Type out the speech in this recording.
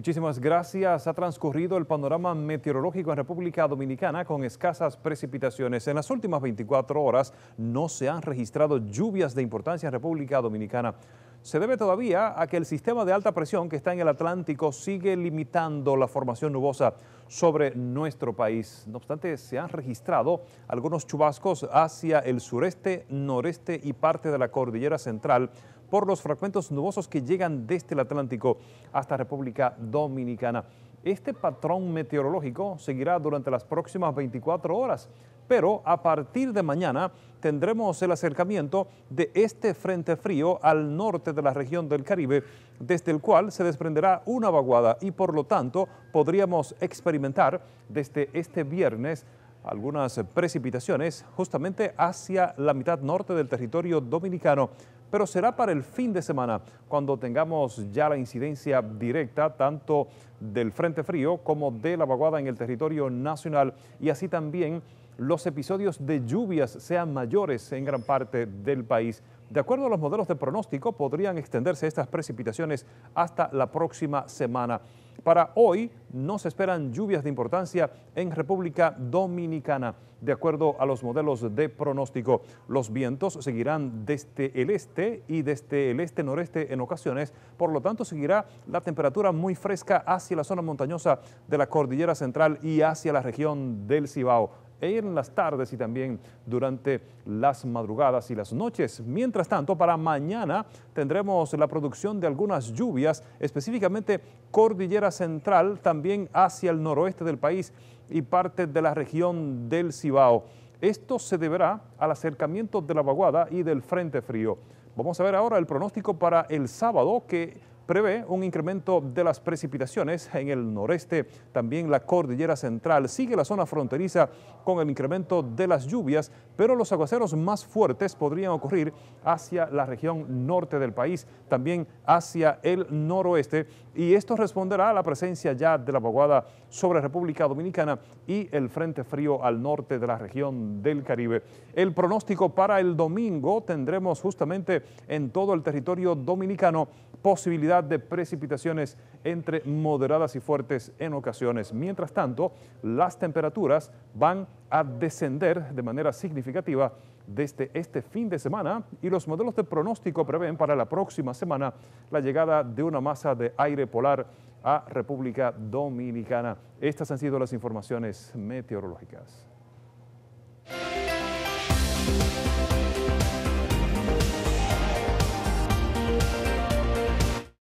Muchísimas gracias. Ha transcurrido el panorama meteorológico en República Dominicana con escasas precipitaciones. En las últimas 24 horas no se han registrado lluvias de importancia en República Dominicana. Se debe todavía a que el sistema de alta presión que está en el Atlántico sigue limitando la formación nubosa sobre nuestro país. No obstante, se han registrado algunos chubascos hacia el sureste, noreste y parte de la cordillera central, por los fragmentos nubosos que llegan desde el Atlántico hasta República Dominicana. Este patrón meteorológico seguirá durante las próximas 24 horas, pero a partir de mañana tendremos el acercamiento de este frente frío al norte de la región del Caribe, desde el cual se desprenderá una vaguada y por lo tanto podríamos experimentar desde este viernes algunas precipitaciones justamente hacia la mitad norte del territorio dominicano pero será para el fin de semana, cuando tengamos ya la incidencia directa tanto del Frente Frío como de la vaguada en el territorio nacional y así también los episodios de lluvias sean mayores en gran parte del país. De acuerdo a los modelos de pronóstico, podrían extenderse estas precipitaciones hasta la próxima semana. Para hoy no se esperan lluvias de importancia en República Dominicana. De acuerdo a los modelos de pronóstico, los vientos seguirán desde el este y desde el este-noreste en ocasiones, por lo tanto seguirá la temperatura muy fresca hacia la zona montañosa de la Cordillera Central y hacia la región del Cibao. E en las tardes y también durante las madrugadas y las noches. Mientras tanto, para mañana tendremos la producción de algunas lluvias, específicamente Cordillera Central, también hacia el noroeste del país y parte de la región del Cibao. Esto se deberá al acercamiento de la vaguada y del frente frío. Vamos a ver ahora el pronóstico para el sábado que prevé un incremento de las precipitaciones en el noreste. También la cordillera central sigue la zona fronteriza con el incremento de las lluvias, pero los aguaceros más fuertes podrían ocurrir hacia la región norte del país, también hacia el noroeste, y esto responderá a la presencia ya de la vaguada sobre República Dominicana y el Frente Frío al norte de la región del Caribe. El pronóstico para el domingo tendremos justamente en todo el territorio dominicano posibilidad de precipitaciones entre moderadas y fuertes en ocasiones. Mientras tanto, las temperaturas van a descender de manera significativa desde este fin de semana y los modelos de pronóstico prevén para la próxima semana la llegada de una masa de aire polar a República Dominicana. Estas han sido las informaciones meteorológicas.